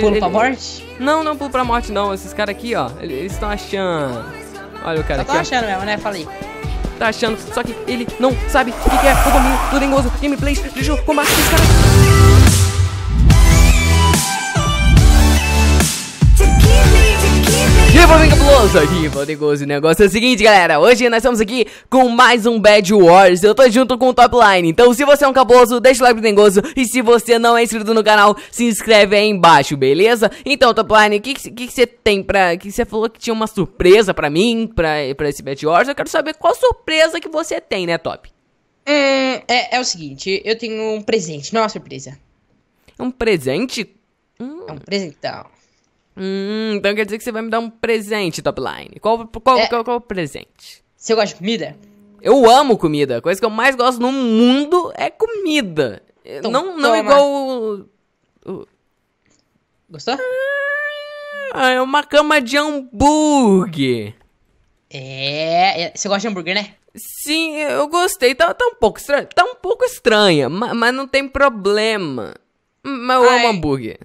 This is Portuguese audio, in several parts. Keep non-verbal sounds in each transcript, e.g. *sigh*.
Pulo pra morte? Não, não pulo pra morte não. Esses caras aqui, ó, eles estão achando. Olha o cara Só aqui. Tô achando mesmo, né? Falei. Tá achando, só que ele não sabe o que é o domínio do dengoso gameplay de jogo com Esse cara. Viva cabuloso, aqui Valdegoso. O negócio é o seguinte, galera. Hoje nós estamos aqui com mais um Bad Wars. Eu tô junto com o Top Line. Então, se você é um caboso, deixa o like pro Dengoso. E se você não é inscrito no canal, se inscreve aí embaixo, beleza? Então, Top Line, o que você que, que tem pra. que você falou que tinha uma surpresa pra mim, pra, pra esse Bad Wars? Eu quero saber qual surpresa que você tem, né, Top? Hum, é, é o seguinte, eu tenho um presente, não é uma surpresa. Um presente? Hum. É um hum. presentão. Hum, então quer dizer que você vai me dar um presente, Topline. Qual, qual, é. qual, qual, o presente? Você gosta de comida? Eu amo comida. A coisa que eu mais gosto no mundo é comida. Então, não não igual. O... Gostou? Ah, é uma cama de hambúrguer. É, é. Você gosta de hambúrguer, né? Sim, eu gostei. Tá, tá um pouco estranha. Tá um pouco estranha, mas, mas não tem problema. Mas eu Ai. amo hambúrguer.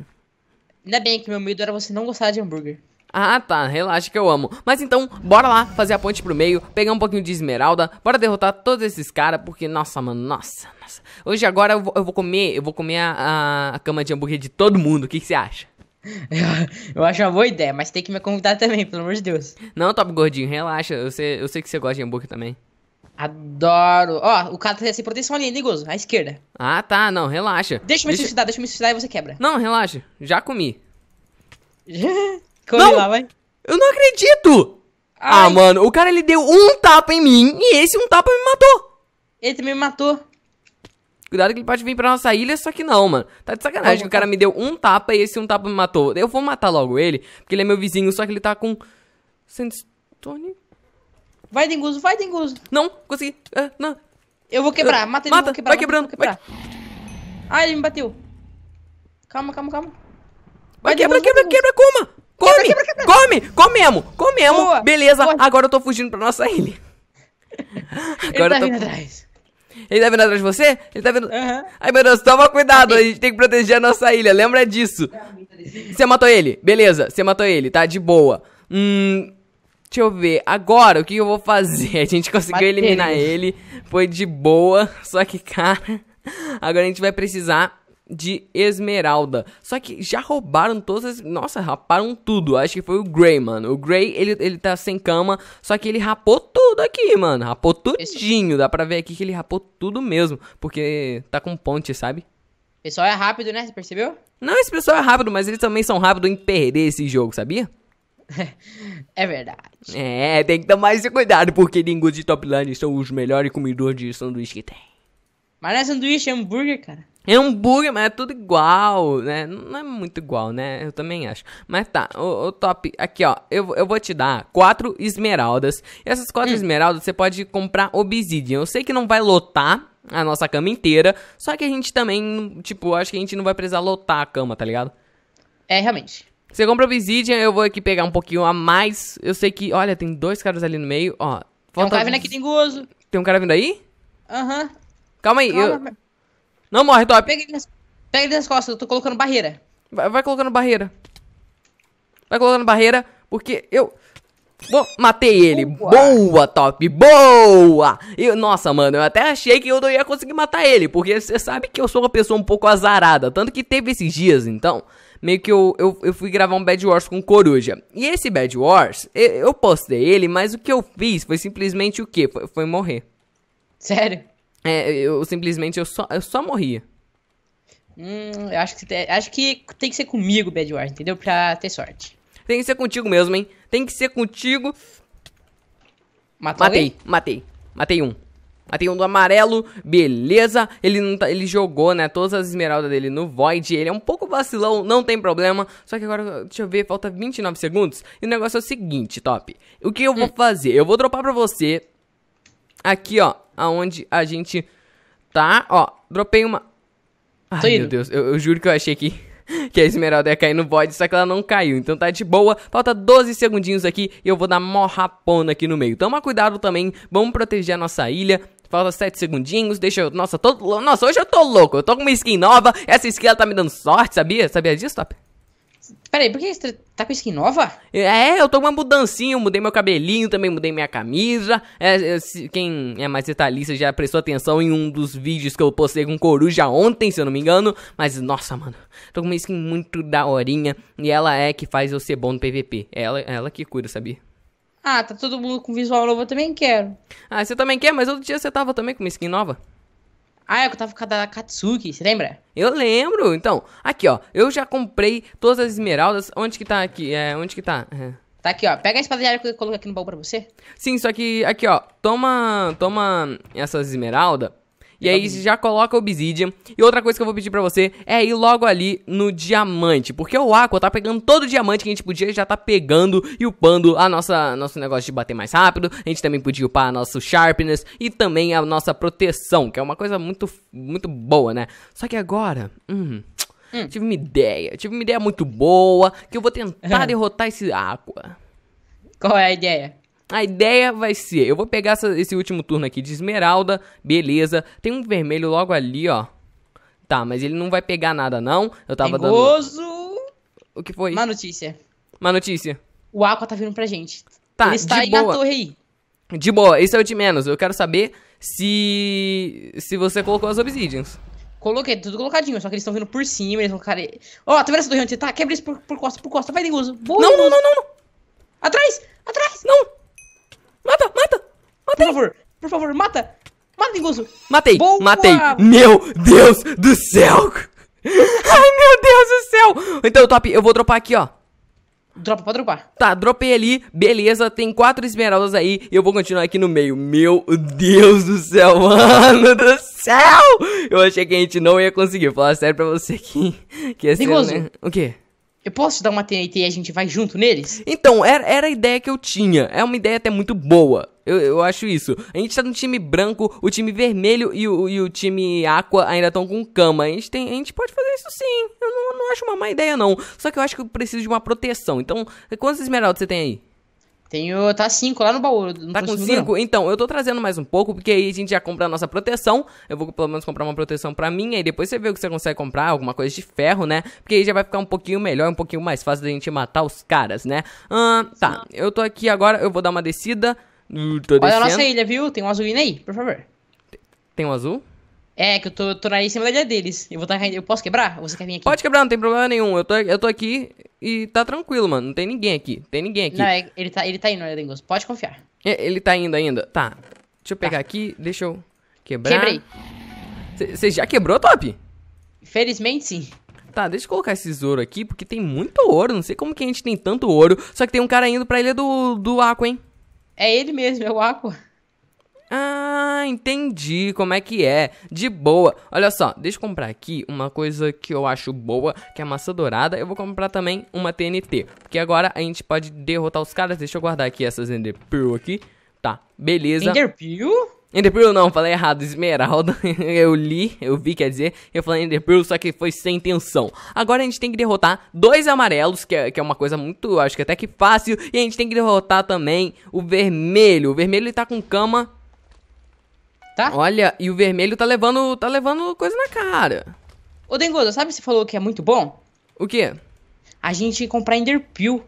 Ainda bem que meu medo era você não gostar de hambúrguer. Ah tá, relaxa que eu amo. Mas então, bora lá fazer a ponte pro meio, pegar um pouquinho de esmeralda, bora derrotar todos esses caras, porque, nossa, mano, nossa, nossa. Hoje agora eu vou, eu vou comer, eu vou comer a, a, cama de hambúrguer de todo mundo, o que você acha? Eu, *laughs* eu acho uma boa ideia, mas tem que me convidar também, pelo amor de Deus. Não, Top Gordinho, relaxa, eu sei, eu sei que você gosta de hambúrguer também. Adoro. Ó, o cara tá sem assim, proteção ali, perigoso, à esquerda. Ah, tá, não, relaxa. Deixa eu me deixa... suicidar, deixa eu me suicidar e você quebra. Não, relaxa, já comi. *laughs* Come não! lá, vai. Eu não acredito! Ah, Ai. Ah, mano, o cara ele deu um tapa em mim e esse um tapa me matou. Ele também me matou. Cuidado que ele pode vir pra nossa ilha, só que não, mano. Tá de sacanagem. que o cara me deu um tapa e esse um tapa me matou. Eu vou matar logo ele, porque ele é meu vizinho, só que ele tá com. Sandstone? Vai, Denguso, vai, Denguso. Não, consegui. Ah, não. Eu vou quebrar, ah, mata ele, mata, quebrar, vai quebrando, quebrar. Vai. Ah, ele me bateu. Calma, calma, calma. Vai, vai quebra, quebra, quebra, coma. Come, quebra, quebra, quebra. come, comemos, comemos. Boa, Beleza, boa. agora eu tô fugindo pra nossa ilha. *laughs* agora ele tá tô... vindo atrás. Ele tá vindo atrás de você? Ele tá vindo... Uhum. Ai, meu Deus, toma cuidado, tá a gente tem que proteger a nossa ilha, lembra disso. Você matou ele, beleza, você matou ele, tá de boa. Hum, Deixa eu ver. Agora, o que eu vou fazer? *laughs* A gente conseguiu Bateria. eliminar ele. Foi de boa. Só que, cara. Agora a gente vai precisar de esmeralda. Só que já roubaram todas as... Nossa, raparam tudo. Acho que foi o Grey, mano. O Grey, ele, ele tá sem cama, só que ele rapou tudo aqui, mano. Rapou tudinho. Dá pra ver aqui que ele rapou tudo mesmo, porque tá com ponte, sabe? Pessoal é rápido, né? Você percebeu? Não, esse pessoal é rápido, mas eles também são rápidos em perder esse jogo, sabia? é verdade. É, tem que tomar esse cuidado, porque Dingus de top Line são os melhores comedores de sanduíche que tem. Mas não é sanduíche, é hambúrguer, cara. É hambúrguer, mas é tudo igual, né? Não é muito igual, né? Eu também acho. Mas tá, o, o top. Aqui, ó. Eu, eu vou te dar quatro esmeraldas. E essas quatro hum. esmeraldas você pode comprar obsidian. Eu sei que não vai lotar a nossa cama inteira. Só que a gente também, tipo, acho que a gente não vai precisar lotar a cama, tá ligado? É, realmente. Você compra Obsidian, eu vou aqui pegar um pouquinho a mais. Eu sei que, olha, tem dois caras ali no meio, ó. Tem um cara vindo aqui, gozo. Tem um cara vindo aí? Aham. Uhum. Calma aí, Calma. eu... Não morre, Top. Pega ele, nas... Pega ele nas costas, eu tô colocando barreira. Vai, vai colocando barreira. Vai colocando barreira, porque eu... Bo matei ele. Boa. boa, Top. Boa! Eu, nossa, mano, eu até achei que eu não ia conseguir matar ele, porque você sabe que eu sou uma pessoa um pouco azarada. Tanto que teve esses dias, então meio que eu, eu, eu fui gravar um Bad Wars com Coruja. E esse Bad Wars, eu, eu postei ele, mas o que eu fiz foi simplesmente o quê? Foi, foi morrer. Sério? É, eu simplesmente eu só, eu só morria. Hum, eu acho que, acho que tem que ser comigo, Bad Wars, entendeu? Pra ter sorte. Tem que ser contigo mesmo, hein? Tem que ser contigo. Matou matei, alguém? matei. Matei um. Aí tem um do amarelo, beleza. Ele, tá, ele jogou, né, todas as esmeraldas dele no Void. Ele é um pouco vacilão, não tem problema. Só que agora, deixa eu ver, falta 29 segundos. E o negócio é o seguinte, top. O que eu vou hum. fazer? Eu vou dropar pra você aqui, ó, aonde a gente tá. Ó, dropei uma... Ai, meu Deus, eu, eu juro que eu achei que *laughs* que a esmeralda ia cair no void, só que ela não caiu. Então tá de boa, falta 12 segundinhos aqui e eu vou dar mó rapona aqui no meio. Toma cuidado também, vamos proteger a nossa ilha. Falta 7 segundinhos, deixa eu... Nossa, tô... Nossa, hoje eu tô louco. Eu tô com uma skin nova. Essa skin, ela tá me dando sorte, sabia? Sabia disso, Top? Peraí, por que você tá com skin nova? É, eu tô com uma mudancinha, eu mudei meu cabelinho, também mudei minha camisa. É, é, se, quem é mais detalhista já prestou atenção em um dos vídeos que eu postei com coruja ontem, se eu não me engano. Mas, nossa, mano, tô com uma skin muito daorinha. E ela é que faz eu ser bom no PVP. É ela, é ela que cuida, sabia? Ah, tá todo mundo com visual novo, eu também quero. Ah, você também quer? Mas outro dia você tava também com uma skin nova. Ah, é, eu tava com a da Katsuki, você lembra? Eu lembro. Então, aqui, ó. Eu já comprei todas as esmeraldas. Onde que tá aqui? É, onde que tá? É. Tá aqui, ó. Pega a espada de área que eu coloquei aqui no baú pra você. Sim, só que aqui, ó. Toma, toma essas esmeraldas. E aí tá já coloca Obsidian. E outra coisa que eu vou pedir pra você é ir logo ali no diamante. Porque o Aqua tá pegando todo o diamante que a gente podia já tá pegando e upando a nossa nosso negócio de bater mais rápido. A gente também podia upar nosso sharpness e também a nossa proteção, que é uma coisa muito, muito boa, né? Só que agora. Hum, hum. Tive uma ideia. Tive uma ideia muito boa que eu vou *laughs* tentar derrotar esse Aqua. Qual é a ideia? A ideia vai ser, eu vou pegar essa, esse último turno aqui de esmeralda, beleza. Tem um vermelho logo ali, ó. Tá, mas ele não vai pegar nada não. Eu tava Perigoso. dando... O que foi? Má notícia. Má notícia. O Aqua tá vindo pra gente. Tá, ele está de boa. na torre aí. De boa, isso é o de menos. Eu quero saber se se você colocou as obsidians. Coloquei, tudo colocadinho, só que eles estão vindo por cima, eles vão cara. Ó, oh, tá vendo essa torre onde você tá? Quebra isso por, por costa, por costa, vai, Denguso. Não, não, não, não, não. Atrás! Atrás! Não! Mata, mata! Matei! Por favor, por favor, mata! Mata, Ingoso! Matei, Boa. matei! Meu Deus do céu! *laughs* Ai, meu Deus do céu! Então, top, eu vou dropar aqui, ó. Dropa, pode dropar. Tá, dropei ali, beleza, tem quatro esmeraldas aí e eu vou continuar aqui no meio. Meu Deus do céu, *laughs* mano do céu! Eu achei que a gente não ia conseguir, falar sério pra você que, que ia ser... Né? O quê? Eu posso dar uma TNT e a gente vai junto neles? Então, era, era a ideia que eu tinha. É uma ideia até muito boa. Eu, eu acho isso. A gente tá no time branco, o time vermelho e o, e o time aqua ainda estão com cama. A gente, tem, a gente pode fazer isso sim. Eu não, não acho uma má ideia, não. Só que eu acho que eu preciso de uma proteção. Então, quantas esmeraldas você tem aí? Tenho. Tá 5 lá no baú. tá com 5? Então, eu tô trazendo mais um pouco, porque aí a gente já compra a nossa proteção. Eu vou pelo menos comprar uma proteção pra mim, aí depois você vê o que você consegue comprar, alguma coisa de ferro, né? Porque aí já vai ficar um pouquinho melhor, um pouquinho mais fácil da gente matar os caras, né? Ah, tá, eu tô aqui agora, eu vou dar uma descida. Hum, Olha a nossa ilha, viu? Tem um azul aí, por favor. Tem um azul? É, que eu tô, tô na em cima da ilha deles. Eu vou tacar, tá eu posso quebrar? Ou você quer vir aqui? Pode quebrar, não tem problema nenhum. Eu tô, eu tô aqui, e tá tranquilo, mano. Não tem ninguém aqui. Tem ninguém aqui. Não, é, ele tá, ele tá indo, Ledengos. Pode confiar. É, ele tá indo ainda. Tá. Deixa eu tá. pegar tá. aqui. Deixa eu quebrar. Quebrei. Você já quebrou, Top? Felizmente, sim. Tá, deixa eu colocar esses ouro aqui, porque tem muito ouro. Não sei como que a gente tem tanto ouro. Só que tem um cara indo pra ilha do, do Aqua, hein? É ele mesmo, é o Aqua. Ah, entendi como é que é. De boa. Olha só, deixa eu comprar aqui uma coisa que eu acho boa, que é massa dourada. Eu vou comprar também uma TNT. Porque agora a gente pode derrotar os caras. Deixa eu guardar aqui essas Enderpearl aqui. Tá, beleza. Enderpearl? Enderpearl não, falei errado, esmeralda, *laughs* eu li, eu vi, quer dizer, eu falei Enderpearl, só que foi sem intenção. Agora a gente tem que derrotar dois amarelos, que é, que é uma coisa muito, acho que até que fácil, e a gente tem que derrotar também o vermelho, o vermelho ele tá com cama tá? Olha, e o vermelho tá levando, tá levando coisa na cara. Ô Dengoda, sabe você falou que é muito bom? O quê? A gente comprar Enderpeel.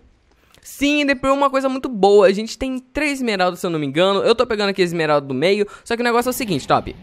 Sim, Enderpeel é uma coisa muito boa. A gente tem três esmeraldas, se eu não me engano. Eu tô pegando aqui a esmeralda do meio. Só que o negócio é o seguinte, Top.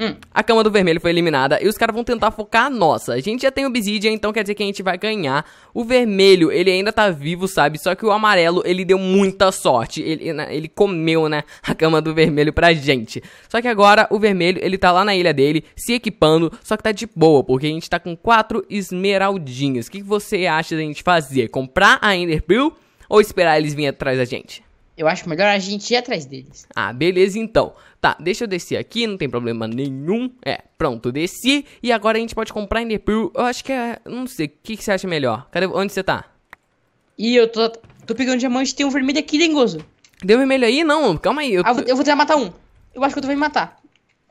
Hum. a cama do vermelho foi eliminada e os caras vão tentar focar a nossa. A gente já tem obsidian, então quer dizer que a gente vai ganhar. O vermelho, ele ainda tá vivo, sabe? Só que o amarelo, ele deu muita sorte. Ele, né, ele comeu, né? A cama do vermelho pra gente. Só que agora o vermelho, ele tá lá na ilha dele, se equipando. Só que tá de boa, porque a gente tá com quatro esmeraldinhas. O que, que você acha da gente fazer? Comprar a Ender Pearl ou esperar eles virem atrás da gente? Eu acho melhor a gente ir atrás deles. Ah, beleza então. Tá, deixa eu descer aqui, não tem problema nenhum. É, pronto, desci. E agora a gente pode comprar Ender Eu acho que é. Não sei, o que, que você acha melhor? Cadê, onde você tá? E eu tô. Tô pegando diamante, tem um vermelho aqui, dengoso. Deu vermelho aí? Não, calma aí. Eu, ah, eu, vou, eu vou tentar matar um. Eu acho que eu tô vai me matar.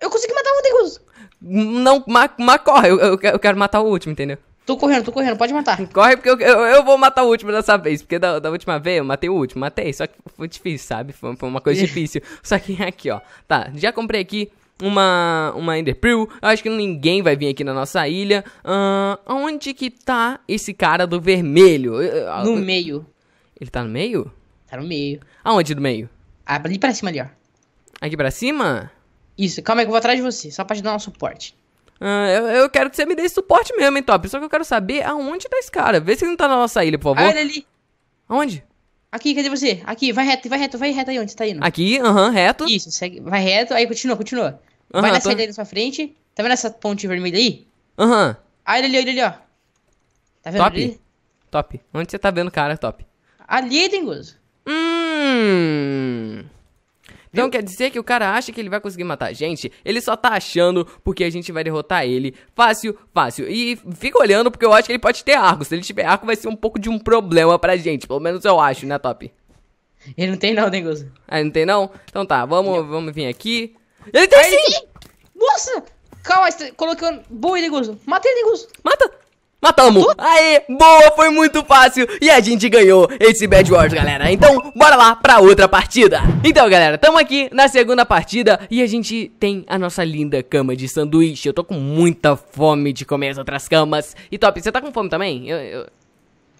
Eu consegui matar um, dengoso. Não, mas corre, eu, eu, eu quero matar o último, entendeu? Tô correndo, tô correndo, pode matar. Corre, porque eu, eu, eu, vou matar o último dessa vez. Porque da, da última vez eu matei o último, matei. Só que foi difícil, sabe? Foi, foi uma coisa *laughs* difícil. Só que *laughs* aqui, ó. Tá, já comprei aqui uma, uma Enderpearl. Eu acho que ninguém vai vir aqui na nossa ilha. Uh, onde que tá esse cara do vermelho? No eu, meio. Ele tá no meio? Tá no meio. Aonde do meio? Ah, ali pra cima ali, ó. Aqui pra cima? Isso, calma aí que eu vou atrás de você, só pra te dar um suporte. Ah, eu, eu, quero que você me dê suporte mesmo, hein, Top? Só que eu quero saber aonde tá esse cara. Vê se ele não tá na nossa ilha, por favor. Ah, ele ali. Aonde? Aqui, cadê você? Aqui, vai reto, vai reto, vai reto aí onde você tá indo. Aqui, aham, reto. Isso, segue, vai reto, aí continua, continua. vai na saída aí na sua frente. Tá vendo essa ponte vermelha aí? Aham. Uhum. Ah, ele ali, ele ali, ó. Tá vendo top. ali? Top. Onde você tá vendo, cara? Top. Ali, é Dengoso. Hum. Então quer dizer que o cara acha que ele vai conseguir matar a gente. Ele só tá achando porque a gente vai derrotar ele. Fácil, fácil. E fica olhando porque eu acho que ele pode ter arco. Se ele tiver arco, vai ser um pouco de um problema pra gente. Pelo menos eu acho, né, Top? Ele não tem não, Dengoso. Né, ah, não tem não? Então tá, vamos, vamos vir aqui. Ele tem Aí sim! Ele... Nossa! Calma, tá colocando... Boa, né, Mata ele, Dengoso. Mata! Matamos! Uh! Aê! Boa, foi muito fácil! E a gente ganhou esse Bad Wars, galera. Então, bora lá pra outra partida. Então, galera, tamo aqui na segunda partida e a gente tem a nossa linda cama de sanduíche. Eu tô com muita fome de comer as outras camas. E, Top, você tá com fome também? Eu, eu,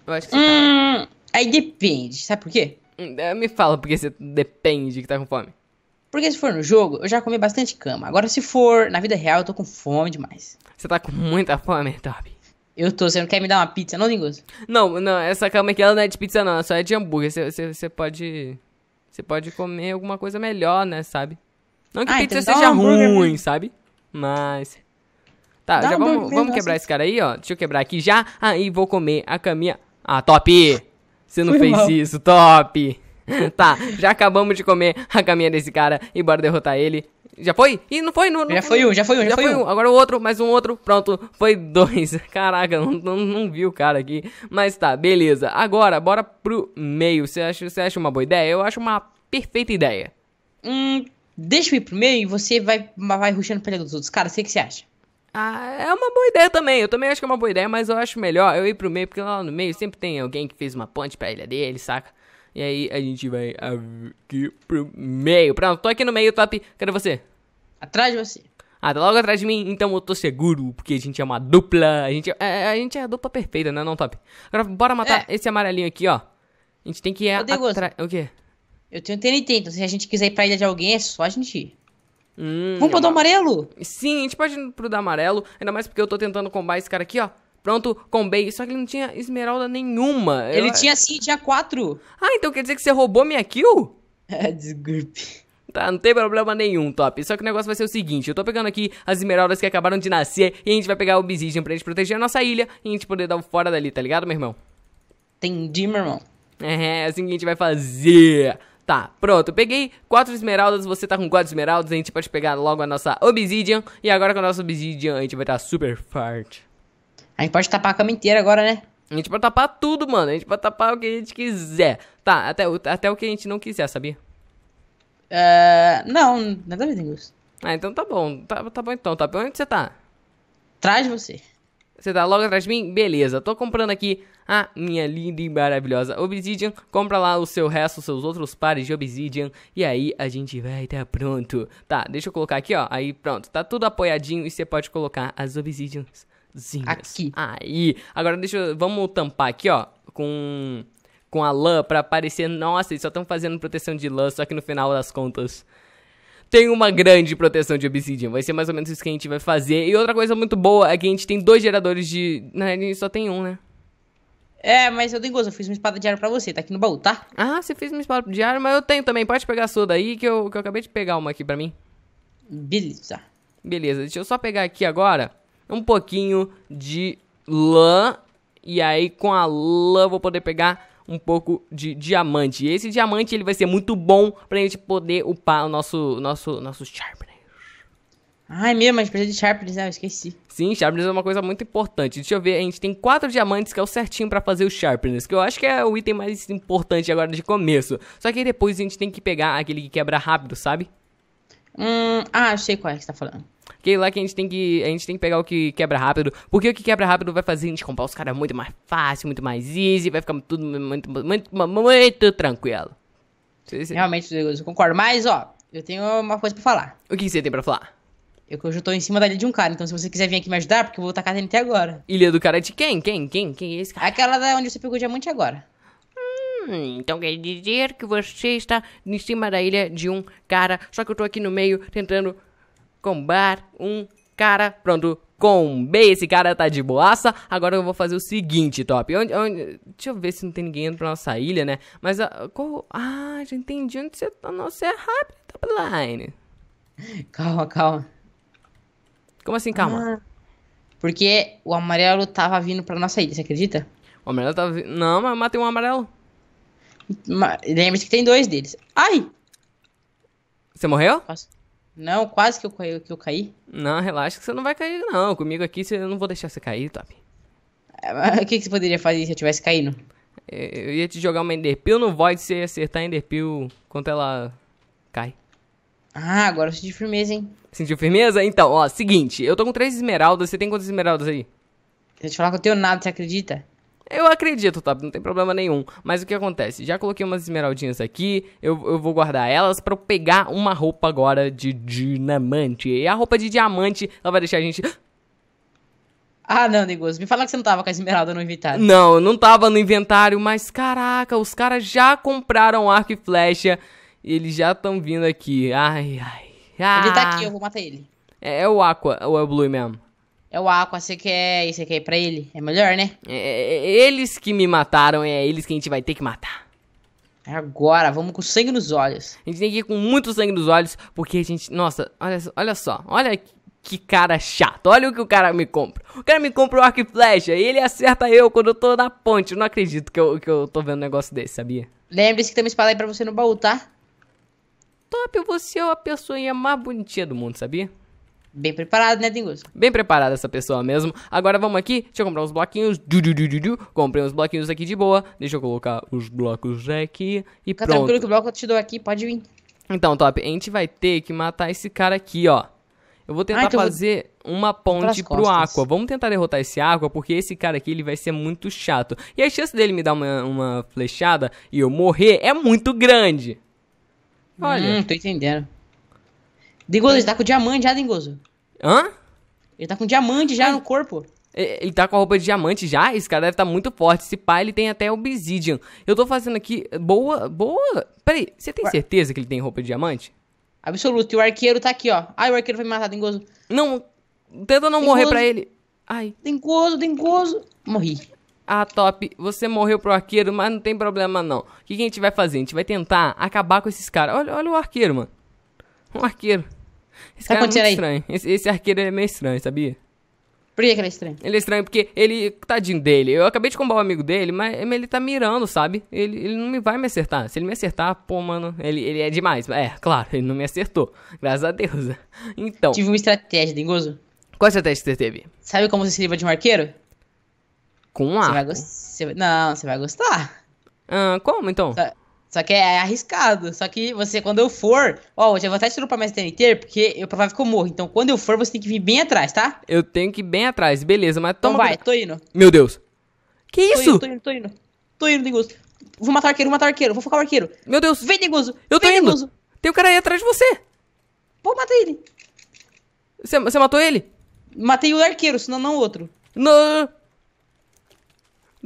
eu acho que você tá. hum, tá. Aí depende. Sabe por quê? Hum, é, me fala porque você depende que tá com fome. Porque se for no jogo, eu já comi bastante cama. Agora, se for na vida real, eu tô com fome demais. Você tá com muita fome, Top? Eu tô, você não quer me dar uma pizza, não, Lingoso? Não, não, essa cama aqui ela não é de pizza, não, só é de hambúrguer. Você pode. Você pode comer alguma coisa melhor, né, sabe? Não que ah, pizza então seja ruim, sabe? Mas. Tá, dá já um vamos, vamos quebrar esse cara aí, ó. Deixa eu quebrar aqui já. Aí ah, vou comer a caminha. Ah, top! Você não Foi fez mal. isso, top! *laughs* tá, já acabamos de comer a caminha desse cara e bora derrotar ele. Já foi? Ih, não foi? Não, já foi um, já foi um, já, já foi, foi um. um. Agora o outro, mais um outro. Pronto, foi dois. *laughs* Caraca, não, não, não vi o cara aqui. Mas tá, beleza. Agora, bora pro meio. Você acha, você acha uma boa ideia? Eu acho uma perfeita ideia. Hum, deixa eu ir pro meio e você vai, vai ruxando pra dos outros. Cara, sei o que você acha. Ah, é uma boa ideia também. Eu também acho que é uma boa ideia, mas eu acho melhor eu ir pro meio, porque lá no meio sempre tem alguém que fez uma ponte pra ilha dele, saca? E aí a gente vai aqui pro meio. Pronto, tô aqui no meio, top. Cadê você? Atrás de você. Ah, tá logo atrás de mim, então eu tô seguro, porque a gente é uma dupla. A gente é, é, a gente é a dupla perfeita, né, não, Top? Agora, bora matar é. esse amarelinho aqui, ó. A gente tem que ir atrás. O quê? Eu tenho TNT, então se a gente quiser ir pra ilha de alguém, é só a gente ir. Hum, Vamos pro do amarelo? Sim, a gente pode ir pro do amarelo, ainda mais porque eu tô tentando combar esse cara aqui, ó. Pronto, combei. Só que ele não tinha esmeralda nenhuma. Ele eu... tinha sim, tinha quatro. Ah, então quer dizer que você roubou minha kill? *laughs* É, Desculpe. Tá, não tem problema nenhum, top. Só que o negócio vai ser o seguinte: eu tô pegando aqui as esmeraldas que acabaram de nascer e a gente vai pegar o obsidian pra gente proteger a nossa ilha e a gente poder dar o fora dali, tá ligado, meu irmão? Entendi, meu irmão. É, é assim que a gente vai fazer. Tá, pronto, eu peguei quatro esmeraldas, você tá com quatro esmeraldas, a gente pode pegar logo a nossa obsidian, e agora com a nossa obsidian a gente vai estar tá super forte. A gente pode tapar a cama inteira agora, né? A gente pode tapar tudo, mano, a gente pode tapar o que a gente quiser. Tá, até, até o que a gente não quiser, sabia? Uh, não, nada a ver tem gosto. Ah, então tá bom. Tá, tá bom então, tá bom. Onde você tá? Atrás de você. Você tá logo atrás de mim? Beleza, tô comprando aqui a minha linda e maravilhosa Obsidian. Compra lá o seu resto, os seus outros pares de Obsidian. E aí a gente vai tá pronto. Tá, deixa eu colocar aqui, ó. Aí pronto, tá tudo apoiadinho e você pode colocar as obsidianzinhas Aqui. Aí. Agora deixa eu. Vamos tampar aqui, ó. Com com a lã para parecer, nossa, eles só estão fazendo proteção de lã, só que no final das contas tem uma grande proteção de obsidian. Vai ser mais ou menos isso que a gente vai fazer. E outra coisa muito boa é que a gente tem dois geradores de. Na verdade, só tem um, né? É, mas eu tenho gozo, eu fiz uma espada de ar pra você, tá aqui no baú, tá? Ah, você fez uma espada de ar mas eu tenho também. Pode pegar a sua daí, que eu, que eu acabei de pegar uma aqui pra mim. Beleza. Beleza, deixa eu só pegar aqui agora um pouquinho de lã. E aí, com a lã, vou poder pegar um pouco de diamante. E esse diamante ele vai ser muito bom pra gente poder upar o nosso, nosso, nosso Sharpness. Ai, mesmo, a gente precisa de Sharpness, né? Eu esqueci. Sim, Sharpness é uma coisa muito importante. Deixa eu ver, a gente tem quatro diamantes que é o certinho para fazer o Sharpness, que eu acho que é o item mais importante agora de começo. Só que aí depois a gente tem que pegar aquele que quebra rápido, sabe? Hum, ah, achei qual é que você tá falando. Que lá que a gente tem que. A gente tem que pegar o que quebra rápido. Porque o que quebra rápido vai fazer a gente comprar os caras muito mais fácil, muito mais easy, vai ficar tudo muito, muito, muito, muito tranquilo. Realmente, eu concordo. Mas, ó, eu tenho uma coisa pra falar. O que você tem pra falar? Eu já tô em cima da ilha de um cara, então se você quiser vir aqui me ajudar, porque eu vou tacar TNT agora. Ilha do cara de quem? Quem? Quem? Quem é esse cara? Aquela da onde você pegou o diamante agora. Hum, então quer dizer que você está em cima da ilha de um cara, só que eu tô aqui no meio tentando combar um cara. Pronto, combei. Esse cara tá de boaça. Agora eu vou fazer o seguinte, top. Onde, onde... Deixa eu ver se não tem ninguém indo pra nossa ilha, né? Mas. Uh, qual... Ah, já entendi onde você tá. Nossa, é rápido, top line Calma, calma. Como assim, calma? Ah, porque o amarelo tava vindo pra nossa ilha, você acredita? O amarelo tava vindo. Não, mas eu matei um amarelo. Lembre-se que tem dois deles. Ai! Você morreu? Posso... Não, quase que eu, caí, que eu caí. Não, relaxa que você não vai cair, não. Comigo aqui você, eu não vou deixar você cair, Top. É, o que, que você poderia fazer se eu tivesse caído? É, eu ia te jogar uma Enderpeel no Void se acertar a Enderpeel quando ela cai. Ah, agora eu senti firmeza, hein? Sentiu firmeza? Então, ó, seguinte, eu tô com três esmeraldas, você tem quantas esmeraldas aí? Deixa eu te falar que eu tenho nada, você acredita? Eu acredito, tá? Não tem problema nenhum. Mas o que acontece? Já coloquei umas esmeraldinhas aqui, eu, eu vou guardar elas para eu pegar uma roupa agora de diamante. E a roupa de diamante, ela vai deixar a gente ah, não, Negoso, me fala que você não tava com a esmeralda no inventário. Não, eu não tava no inventário, mas caraca, os caras já compraram arco e flecha. E eles já estão vindo aqui. Ai, ai. Ah. Ele tá ah. aqui, eu vou matar ele. É, é o Aqua, ou é o Blue mesmo? É o Aqua, você quer, você quer ir pra ele? É melhor, né? É, é, é, eles que me mataram, é eles que a gente vai ter que matar. É agora, vamos com sangue nos olhos. A gente tem que ir com muito sangue nos olhos, porque a gente. Nossa, olha, olha só, olha que cara chato. Olha o que o cara me compra. O cara me compra o arco e flecha e ele acerta eu quando eu tô na ponte. Eu não acredito que eu, que eu tô vendo um negócio desse, sabia? Lembre-se que tem uma espada aí pra você no baú, tá? Top, você é a pessoa mais bonitinha do mundo, sabia? Bem preparado, né, Dingus? Bem preparada essa pessoa mesmo. Agora vamos aqui, deixa eu comprar uns bloquinhos. Du, du, du, Comprei uns bloquinhos aqui de boa. Deixa eu colocar os blocos aqui e Fica pronto. tranquilo que o bloco eu te dou aqui, pode vir. Então, top, a gente vai ter que matar esse cara aqui, ó. Eu vou tentar ah, então fazer vou... uma ponte pro Aqua. Vamos tentar derrotar esse Aqua, porque esse cara aqui ele vai ser muito chato. E a chance dele me dar uma, uma flechada e eu morrer é muito grande. Olha. Hum, tô entendendo. Dengoso, ele tá com diamante já, Dengoso. Hã? Ele tá com diamante já Ai. no corpo. Ele tá com a roupa de diamante já? Esse cara deve tá muito forte. Esse pai, ele tem até obsidian. Eu tô fazendo aqui... Boa, boa... Peraí, você tem certeza que ele tem roupa de diamante? Absoluto. E o arqueiro tá aqui, ó. Ai, o arqueiro foi me matar, Dengoso. Não, tenta não dengoso. morrer pra ele. Ai. Dengoso, Dengoso. Morri. Ah, top. Você morreu pro arqueiro, mas não tem problema, não. O que, que a gente vai fazer? A gente vai tentar acabar com esses caras. Olha, olha o arqueiro, mano. Um arqueiro. Esse tá cara é muito aí. estranho. Esse, esse arqueiro é meio estranho, sabia? Por que, que, ele é estranho? Ele é estranho porque ele, tadinho dele, eu acabei de combar o um amigo dele, mas ele tá mirando, sabe? Ele, ele não me vai me acertar. Se ele me acertar, pô, mano, ele, ele é demais. É, claro, ele não me acertou. Graças a Deus. *laughs* Então. Tive uma estratégia, Dengoso. Qual estratégia você teve? Sabe como você se livra de um arqueiro? Com um arco. Você vai go... você... Não, você vai gostar. Ah, como então? Sa só que é arriscado. Só que você, quando eu for, ó, hoje eu vou até te mais TNT, porque eu provavelmente que eu morro. Então, quando eu for, você tem que vir bem atrás, tá? Eu tenho que ir bem atrás, beleza, mas toma. Então vai, tô indo. Meu Deus. Que tô isso? Indo, tô indo, tô indo. Tô indo, Denguso. Vou matar o arqueiro, vou matar o arqueiro, vou focar o arqueiro. Meu Deus. Vem, Denguso. Eu vem, tô indo. Denguso. Tem um cara aí atrás de você. Pô, mata ele. Você matou ele? Matei o arqueiro, senão não outro. Não.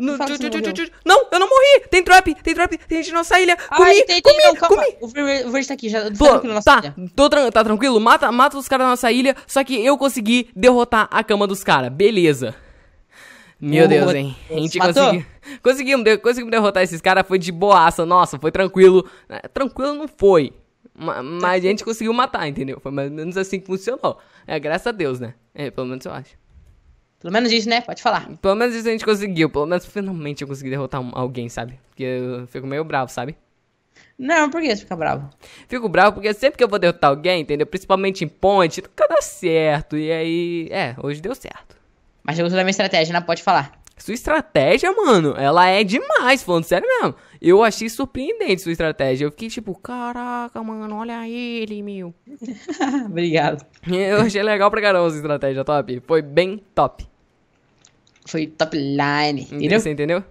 No, tu, tu, tu, não, eu não morri! Tem trap, tem trap, tem gente na nossa ilha! Ai, comi, tem, comi, não, comi. O verde tá aqui, já tá tranquilo na nossa tá, ilha. Tô tá tranquilo? Mata, mata os caras da nossa ilha, só que eu consegui derrotar a cama dos caras. Beleza. Meu Deus, hein? A gente conseguiu. Conseguimos, de, conseguimos derrotar esses caras, foi de boaça, nossa, foi tranquilo. É, tranquilo não foi. Mas, mas a gente conseguiu matar, entendeu? Foi mais ou menos assim que funcionou. É, graças a Deus, né? É, pelo menos eu acho. Pelo menos isso, né? Pode falar. Pelo menos isso a gente conseguiu. Pelo menos finalmente eu consegui derrotar alguém, sabe? Porque eu fico meio bravo, sabe? Não, por que você fica bravo? Fico bravo porque sempre que eu vou derrotar alguém, entendeu? Principalmente em ponte, nunca dá certo. E aí, é, hoje deu certo. Mas eu uso da minha estratégia, né? Pode falar. Sua estratégia, mano, ela é demais, falando sério mesmo. Eu achei surpreendente sua estratégia. Eu fiquei tipo, caraca, mano, olha ele, meu. *laughs* Obrigado. Eu achei legal pra caramba sua estratégia, top. Foi bem top. Foi top line, entendeu? Você entendeu?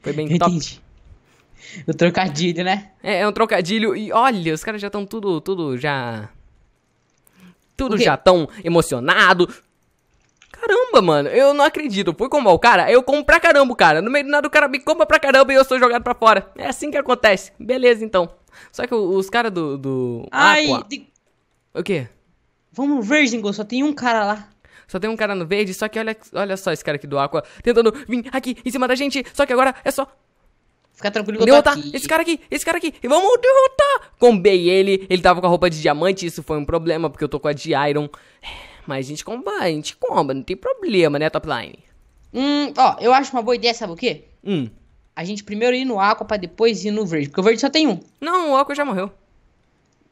Foi bem Eu top. Entendi. O trocadilho, né? É, é um trocadilho. E olha, os caras já estão tudo, tudo já... Tudo já tão emocionado. Caramba, mano, eu não acredito. Fui combar o cara, eu como pra caramba cara. No meio do nada o cara me compra pra caramba e eu sou jogado pra fora. É assim que acontece. Beleza, então. Só que os caras do, do. Ai, Aqua... de... O quê? Vamos, Virgin, só tem um cara lá. Só tem um cara no verde, só que olha, olha só esse cara aqui do Aqua tentando vir aqui em cima da gente. Só que agora é só Fica tranquilo que eu tô aqui. esse cara aqui, esse cara aqui, e vamos derrotar! Combei ele, ele tava com a roupa de diamante, isso foi um problema, porque eu tô com a de Iron. É, mas a gente comba, a gente comba, não tem problema, né, Topline? Hum, ó, eu acho uma boa ideia, sabe o quê? Hum. A gente primeiro ir no Aqua pra depois ir no verde, porque o verde só tem um. Não, o Aqua já morreu.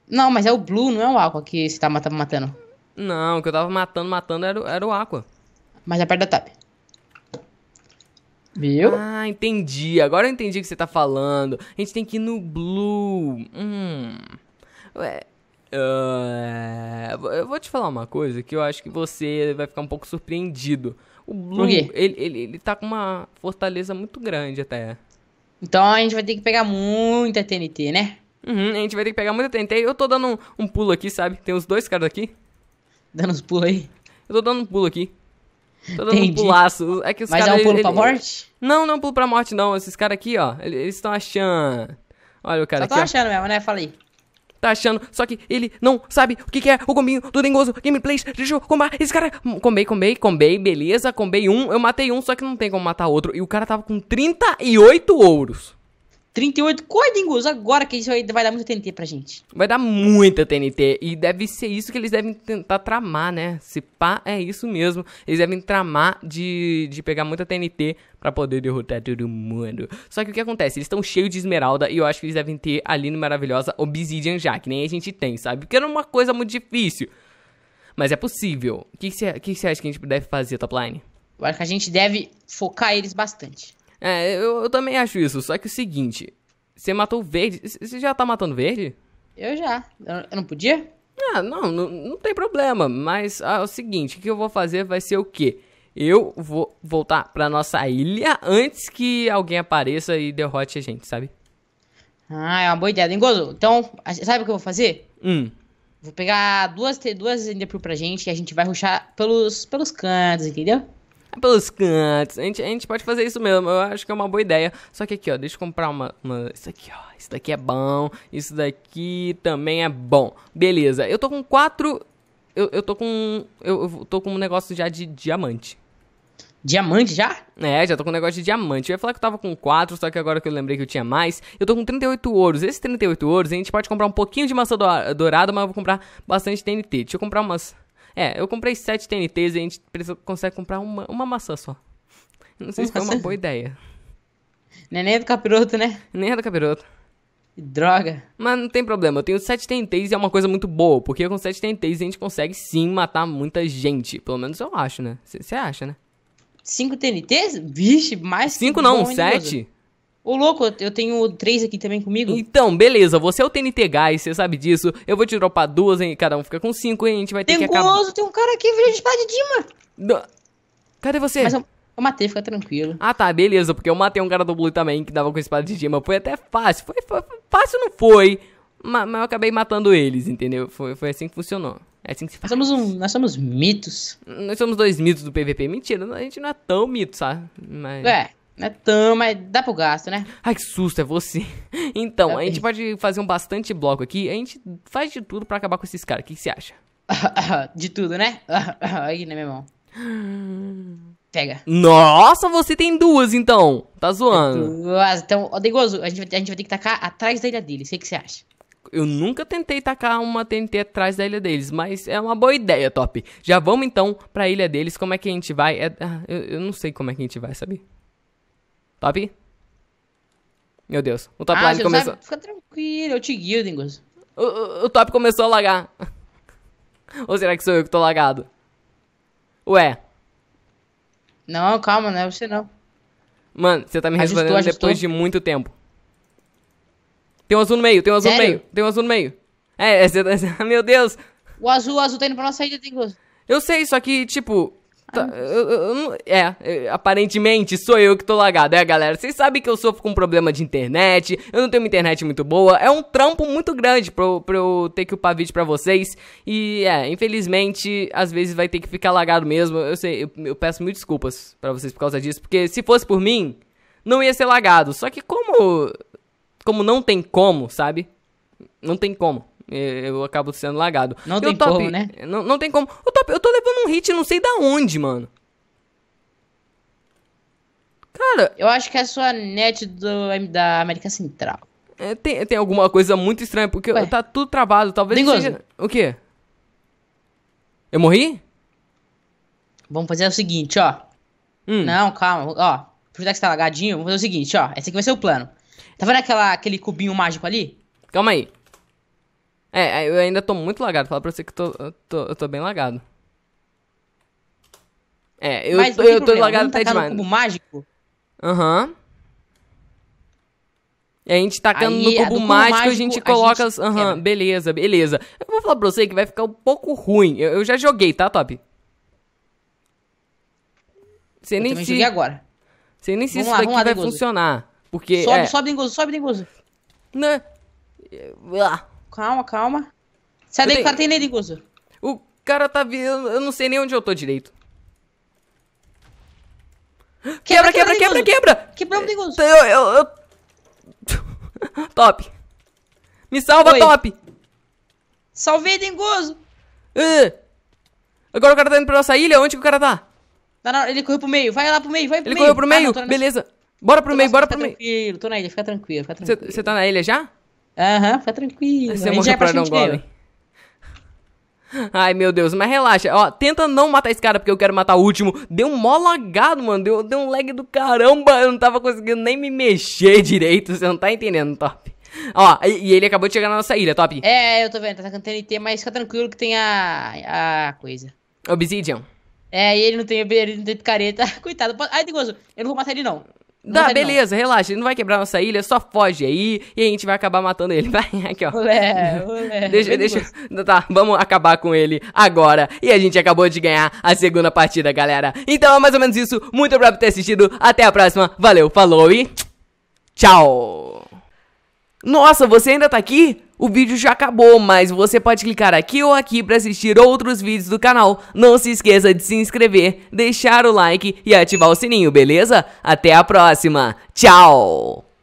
Não, mas é o Blue, não é o Aqua que você tá matando. Não, o que eu tava matando, matando era, era o Aqua. Mas na é parte da TAP. Viu? Ah, entendi. Agora eu entendi o que você tá falando. A gente tem que ir no Blue. Hum. Ué. Uh, eu vou te falar uma coisa que eu acho que você vai ficar um pouco surpreendido. O Blue, ele, ele, ele tá com uma fortaleza muito grande até. Então a gente vai ter que pegar muita TNT, né? Uhum, a gente vai ter que pegar muita TNT. Eu tô dando um, um pulo aqui, sabe? Tem os dois caras aqui dando uns pulos aí? Eu tô dando um pulo aqui. Tô dando Entendi. um pulaço. É que os Mas é cara, é um pulo ele, pra ele... morte? Não, não é um pulo pra morte, não. Esses caras aqui, ó, eles estão achando. Olha o cara Só aqui. Só tô achando ó. mesmo, né? Falei. Tá achando, só que ele não sabe o que, que é o combinho do Dengoso Gameplays. Deixa eu combar esse cara. Combei, combei, combei, beleza. Combei um, eu matei um, só que não tem como matar outro. E o cara tava com 38 ouros. 38 códigos agora que isso aí vai dar muito TNT pra gente. Vai dar muita TNT e deve ser isso que eles devem tentar tramar, né? Se pá, é isso mesmo. Eles devem tramar de, de pegar muita TNT para poder derrotar todo mundo. Só que o que acontece? Eles estão cheios de esmeralda e eu acho que eles devem ter ali no maravilhosa Obsidian já, que nem a gente tem, sabe? Porque era uma coisa muito difícil. Mas é possível. O que você acha que a gente deve fazer, Topline? Eu acho que a gente deve focar eles bastante. É, eu, eu também acho isso. Só que é o seguinte: você matou verde. Você já tá matando verde? Eu já. Eu não podia? Ah, não, não, não tem problema. Mas ah, é o seguinte: o que eu vou fazer vai ser o quê? Eu vou voltar pra nossa ilha antes que alguém apareça e derrote a gente, sabe? Ah, é uma boa ideia. Dengoso, então, sabe o que eu vou fazer? Hum. Vou pegar duas, duas Enderpearl pra gente e a gente vai ruxar pelos, pelos cantos, entendeu? pelos cantos. A gente, a gente pode fazer isso mesmo. Eu acho que é uma boa ideia. Só que aqui, ó, deixa eu comprar uma. uma isso aqui, ó. Isso daqui é bom. Isso daqui também é bom. Beleza. Eu tô com quatro. Eu, eu tô com. Eu, eu tô com um negócio já de diamante. Diamante já? É, já tô com um negócio de diamante. Eu ia falar que eu tava com 4, só que agora que eu lembrei que eu tinha mais, eu tô com 38 ouros. Esses 38 ouros, a gente pode comprar um pouquinho de maçã dourada, mas eu vou comprar bastante TNT. Deixa eu comprar umas é, eu comprei sete TNTs e a gente precisa, consegue comprar uma, uma maçã só. Não sei se foi uma boa ideia. É nem Neném do capiroto, né? Neném do capiroto. Droga. Mas não tem problema, eu tenho 7 TNTs e é uma coisa muito boa, porque com 7 TNTs a gente consegue sim matar muita gente. Pelo menos eu acho, né? Você acha, né? 5 TNTs? Vixe, mais 5 não, 7. Ô, louco, eu tenho três aqui também comigo. Então, beleza, você é o TNT Guys, você sabe disso. Eu vou te dropar duas, hein? Cada um fica com cinco, hein? A gente vai ter tem que acabar... Tem um cara aqui, veio de espada de Dima. Não. Cadê você? Mas eu... Eu matei, fica tranquilo. Ah, tá, beleza, porque eu matei um cara do Blue também que dava com espada de Dima. Foi até fácil. Foi, foi fácil, não foi. Mas, mas, eu acabei matando eles, entendeu? Foi, foi assim que funcionou. É assim que se faz. Nós somos, um, nós somos mitos. Nós somos dois mitos do PVP. Mentira, a gente não é tão mito, sabe? Mas... É, não é tão, mas dá pro gasto, né? Ai, que susto, é você. Então, é a gente pode fazer um bastante bloco aqui. A gente faz de tudo para acabar com esses caras. O que, você acha? *laughs* de tudo, né? *laughs* Aí, né, meu irmão? Pega. Nossa, você tem duas, então. Tá zoando. Duas. Então, ó, a gente, vai, a gente vai ter que tacar atrás da ilha deles. O que, que você acha? Eu nunca tentei tacar uma TNT atrás da ilha deles, mas é uma boa ideia, Top. Já vamos então pra ilha deles. Como é que a gente vai? É, ah, eu, eu não sei como é que a gente vai, sabe? Top? Meu Deus. O top ah, line começou. Sabe? Fica tranquilo, eu te guio, Dingus. O, o, top começou a lagar. *laughs* Ou será que sou eu que tô lagado? Ué. Não, calma, não é você não. Mano, você tá me respondendo ajustou. depois de muito tempo. Tem um azul no meio, tem um azul Sério? no meio, tem um azul no meio. É, é, é, *laughs* é meu Deus. O azul, o azul tá indo pra nossa saída, Dingus. Eu sei, só que, tipo, Tá, eu, eu, é, aparentemente sou eu que tô lagado, é galera? Vocês sabem que eu sofro com problema de internet, eu não tenho uma internet muito boa, é um trampo muito grande pra, pra eu ter que upar vídeo pra vocês. E é, infelizmente, às vezes vai ter que ficar lagado mesmo. Eu sei, eu, peço mil desculpas para vocês por causa disso, porque se fosse por mim, não ia ser lagado. Só que como. Como não tem como, sabe? Não tem como. É, eu acabo sendo lagado. Não e tem top, como, né? Não, não tem como. O top, eu tô levando um hit não sei da onde, mano. Cara... Eu acho que é a sua net do, da América Central. É, tem, tem alguma coisa muito estranha, porque Ué. tá tudo travado. Talvez Dengoso. seja... O quê? Eu morri? Vamos fazer o seguinte, ó. Hum. Não, calma, ó. Aproveitar que você tá lagadinho, vamos fazer o seguinte, ó. Esse aqui vai ser o plano. Tá vendo aquela, aquele cubinho mágico ali? Calma aí. É, é, eu ainda tô muito lagado. Falar pra você que tô, tô, eu tô bem lagado. É, eu, Mas tô, eu tô lagado até demais. no cubo mágico? Aham. Uhum. E a gente tá tacando Aí, no cubo, mágico, mágico, a gente coloca. Aham, uhum, beleza, beleza. Eu vou falar pra você que vai ficar um pouco ruim. Eu, eu já joguei, tá, Top? Você nem se... joguei agora. Você nem se isso lá, daqui lá, vai funcionar. Porque. Sobe, é... sobe, Dengoso, sobe, Dengoso. Não. Né? Ah. Calma, calma. Sai daí, cara, tem nele, Guzo. O cara tá vindo. Eu não sei nem onde eu tô direito. Quebra, quebra, quebra, quebra! Quebramos, Guzo. Então, eu, eu, eu... *laughs* top. Me salva, Oi. top! Salvei, Dengoso! Uh. Agora o cara tá indo pra nossa ilha? Onde que o cara tá? tá ele correu pro meio. Vai lá pro meio, vai pro ele meio. Ele correu pro meio? Ah, não, Beleza. Bora pro tô meio, bora pro meio. Tranquilo, tô na ilha, fica tranquilo, fica tranquilo. Você tá na ilha já? Aham, uhum, fica tranquilo. Você morreu é pra não golem. *laughs* Ai, meu Deus, mas relaxa. Ó, tenta não matar esse cara, porque eu quero matar o último. Deu um mó lagado, mano. Deu, deu um lag do caramba. Eu não tava conseguindo nem me mexer *laughs* direito. Você não tá entendendo, top. Ó, e, ele acabou de chegar na nossa ilha, top. É, eu tô vendo, tá atacando TNT, mas fica tranquilo que tem a. a coisa. Obsidian. É, e ele não tem, ele não tem picareta. *laughs* Coitado. Ai, tem gozo. Eu não vou matar ele, não. Dá, beleza, não. relaxa, ele não vai quebrar nossa ilha, só foge aí e a gente vai acabar matando ele. *laughs* Vai, aqui, ó. Ué, ué. *laughs* Deixa, deixa. Tá, vamos acabar com ele agora. E a gente acabou de ganhar a segunda partida, galera. Então é mais ou menos isso. Muito obrigado por ter assistido. Até a próxima. Valeu, falou e. Tchau! Nossa, você ainda tá aqui? O vídeo já acabou, mas você pode clicar aqui ou aqui para assistir outros vídeos do canal. Não se esqueça de se inscrever, deixar o like e ativar o sininho, beleza? Até a próxima. Tchau!